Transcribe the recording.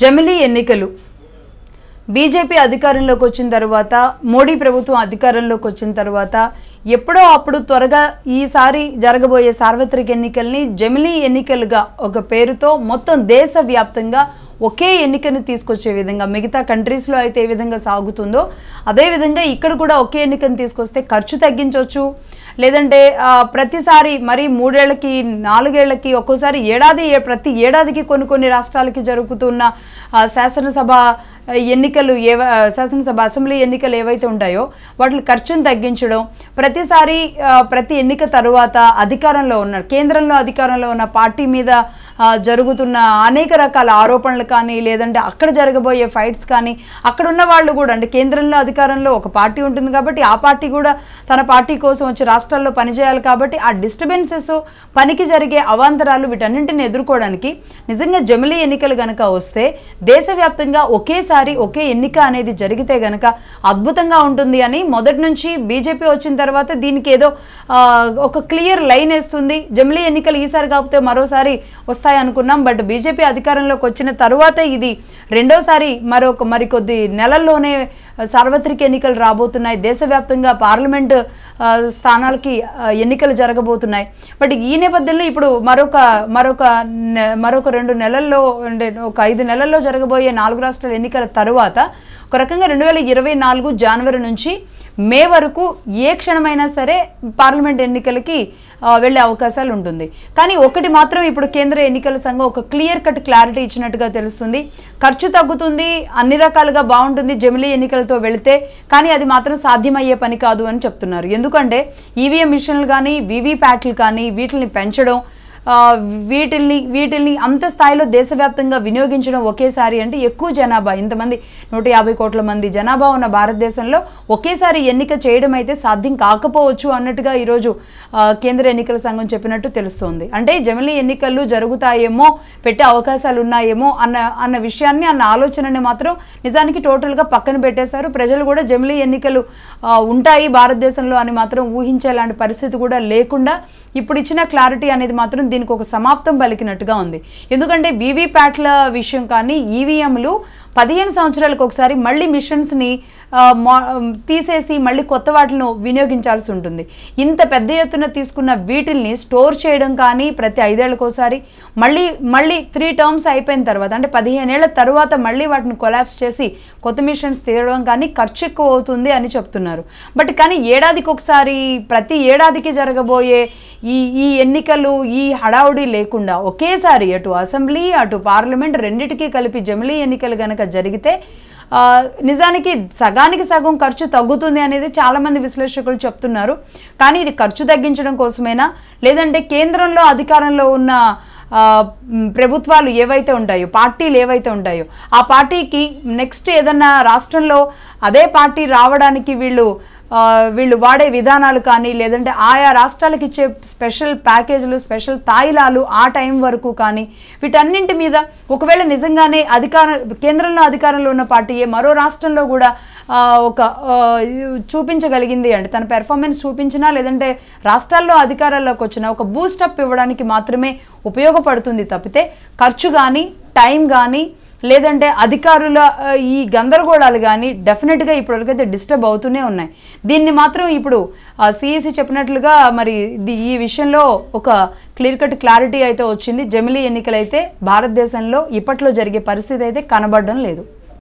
జమిలీ ఎన్నికలు బీజేపీ అధికారంలోకి వచ్చిన తర్వాత మోడీ ప్రభుత్వం అధికారంలోకి వచ్చిన తర్వాత ఎప్పుడో అప్పుడు త్వరగా ఈసారి జరగబోయే సార్వత్రిక ఎన్నికల్ని జమిలీ ఎన్నికలుగా ఒక పేరుతో మొత్తం దేశవ్యాప్తంగా ఒకే ఎన్నికను తీసుకొచ్చే విధంగా మిగతా కంట్రీస్లో అయితే ఏ విధంగా సాగుతుందో అదేవిధంగా ఇక్కడ కూడా ఒకే ఎన్నికను తీసుకొస్తే ఖర్చు తగ్గించవచ్చు లేదంటే ప్రతిసారి మరి మూడేళ్లకి నాలుగేళ్లకి ఒక్కోసారి ఏడాది ప్రతి ఏడాదికి కొన్ని కొన్ని రాష్ట్రాలకి జరుగుతున్న శాసనసభ ఎన్నికలు ఏ శాసనసభ అసెంబ్లీ ఎన్నికలు ఏవైతే ఉంటాయో వాటి ఖర్చును తగ్గించడం ప్రతిసారి ప్రతి ఎన్నిక తరువాత అధికారంలో ఉన్న కేంద్రంలో అధికారంలో ఉన్న పార్టీ మీద జరుగుతున్న అనేక రకాల ఆరోపణలు కానీ లేదంటే అక్కడ జరగబోయే ఫైట్స్ కానీ అక్కడ ఉన్న వాళ్ళు కూడా అంటే కేంద్రంలో అధికారంలో ఒక పార్టీ ఉంటుంది కాబట్టి ఆ పార్టీ కూడా తన పార్టీ కోసం వచ్చి రాష్ట్రాల్లో పనిచేయాలి కాబట్టి ఆ డిస్టర్బెన్సెస్ పనికి జరిగే అవాంతరాలు వీటన్నింటిని ఎదుర్కోవడానికి నిజంగా జమిలీ ఎన్నికలు కనుక వస్తే దేశవ్యాప్తంగా ఒకేసారి ఒకే ఎన్నిక అనేది జరిగితే గనక అద్భుతంగా ఉంటుంది అని మొదటి నుంచి బీజేపీ వచ్చిన తర్వాత దీనికి ఏదో ఒక క్లియర్ లైన్ వేస్తుంది జమిలీ ఎన్నికలు ఈసారి కాకపోతే మరోసారి వస్తాయి వస్తాయి అనుకున్నాం బట్ బీజేపీ అధికారంలోకి వచ్చిన తరువాత ఇది రెండోసారి మరొక మరికొద్ది నెలల్లోనే సార్వత్రిక ఎన్నికలు రాబోతున్నాయి దేశవ్యాప్తంగా పార్లమెంటు స్థానాలకి ఎన్నికలు జరగబోతున్నాయి బట్ ఈ నేపథ్యంలో ఇప్పుడు మరొక మరొక మరొక రెండు నెలల్లో అంటే ఒక ఐదు నెలల్లో జరగబోయే నాలుగు రాష్ట్రాల ఎన్నికల తరువాత ఒక రకంగా రెండు వేల ఇరవై నాలుగు జనవరి నుంచి మే వరకు ఏ క్షణమైనా సరే పార్లమెంట్ ఎన్నికలకి వెళ్ళే అవకాశాలు ఉంటుంది కానీ ఒకటి మాత్రం ఇప్పుడు కేంద్ర ఎన్నికల సంఘం ఒక క్లియర్ కట్ క్లారిటీ ఇచ్చినట్టుగా తెలుస్తుంది ఖర్చు తగ్గుతుంది అన్ని రకాలుగా బాగుంటుంది జమిలీ ఎన్నికల విషయాలతో వెళితే కానీ అది మాత్రం సాధ్యమయ్యే పని కాదు అని చెప్తున్నారు ఎందుకంటే ఈవీఎం e మిషన్లు కానీ ప్యాట్లు కానీ వీటిని పెంచడం వీటిల్ని వీటిల్ని అంత స్థాయిలో దేశవ్యాప్తంగా వినియోగించడం ఒకేసారి అంటే ఎక్కువ జనాభా ఇంతమంది నూట యాభై కోట్ల మంది జనాభా ఉన్న భారతదేశంలో ఒకేసారి ఎన్నిక చేయడం అయితే సాధ్యం కాకపోవచ్చు అన్నట్టుగా ఈరోజు కేంద్ర ఎన్నికల సంఘం చెప్పినట్టు తెలుస్తోంది అంటే జమిలీ ఎన్నికలు జరుగుతాయేమో పెట్టే అవకాశాలు ఉన్నాయేమో అన్న అన్న విషయాన్ని అన్న ఆలోచనని మాత్రం నిజానికి టోటల్గా పక్కన పెట్టేశారు ప్రజలు కూడా జమిలీ ఎన్నికలు ఉంటాయి భారతదేశంలో అని మాత్రం ఊహించేలాంటి పరిస్థితి కూడా లేకుండా ఇప్పుడు ఇచ్చిన క్లారిటీ అనేది మాత్రం దీనికి ఒక సమాప్తం పలికినట్టుగా ఉంది ఎందుకంటే ప్యాట్ల విషయం కానీ ఈవీఎంలు e పదిహేను సంవత్సరాలకు ఒకసారి మళ్ళీ మిషన్స్ని తీసేసి మళ్ళీ కొత్త వాటిని వినియోగించాల్సి ఉంటుంది ఇంత పెద్ద ఎత్తున తీసుకున్న వీటిల్ని స్టోర్ చేయడం కానీ ప్రతి ఐదేళ్ళకోసారి మళ్ళీ మళ్ళీ త్రీ టర్మ్స్ అయిపోయిన తర్వాత అంటే పదిహేను ఏళ్ళ తర్వాత మళ్ళీ వాటిని కొలాప్స్ చేసి కొత్త మిషన్స్ తీయడం కానీ ఖర్చు ఎక్కువ అవుతుంది అని చెప్తున్నారు బట్ కానీ ఏడాదికి ఒకసారి ప్రతి ఏడాదికి జరగబోయే ఈ ఈ ఎన్నికలు ఈ హడావుడి లేకుండా ఒకేసారి అటు అసెంబ్లీ అటు పార్లమెంట్ రెండింటికి కలిపి జమిలీ ఎన్నికలు కనుక కనుక జరిగితే నిజానికి సగానికి సగం ఖర్చు తగ్గుతుంది అనేది చాలామంది విశ్లేషకులు చెప్తున్నారు కానీ ఇది ఖర్చు తగ్గించడం కోసమేనా లేదంటే కేంద్రంలో అధికారంలో ఉన్న ప్రభుత్వాలు ఏవైతే ఉంటాయో పార్టీలు ఏవైతే ఉంటాయో ఆ పార్టీకి నెక్స్ట్ ఏదన్నా రాష్ట్రంలో అదే పార్టీ రావడానికి వీళ్ళు వీళ్ళు వాడే విధానాలు కానీ లేదంటే ఆయా రాష్ట్రాలకు ఇచ్చే స్పెషల్ ప్యాకేజీలు స్పెషల్ తాయిలాలు ఆ టైం వరకు కానీ వీటన్నింటి మీద ఒకవేళ నిజంగానే అధికార కేంద్రంలో అధికారంలో ఉన్న పార్టీయే మరో రాష్ట్రంలో కూడా ఒక చూపించగలిగింది అంటే తన పెర్ఫార్మెన్స్ చూపించినా లేదంటే రాష్ట్రాల్లో అధికారాల్లోకి వచ్చిన ఒక బూస్టప్ ఇవ్వడానికి మాత్రమే ఉపయోగపడుతుంది తప్పితే ఖర్చు కానీ టైం కానీ లేదంటే అధికారుల ఈ గందరగోళాలు కానీ డెఫినెట్గా ఇప్పటివరకైతే డిస్టర్బ్ అవుతూనే ఉన్నాయి దీన్ని మాత్రం ఇప్పుడు సిఈసి e చెప్పినట్లుగా మరి ఈ విషయంలో ఒక క్లియర్ కట్ క్లారిటీ అయితే వచ్చింది జమిలీ ఎన్నికలైతే భారతదేశంలో ఇప్పట్లో జరిగే పరిస్థితి అయితే కనబడడం లేదు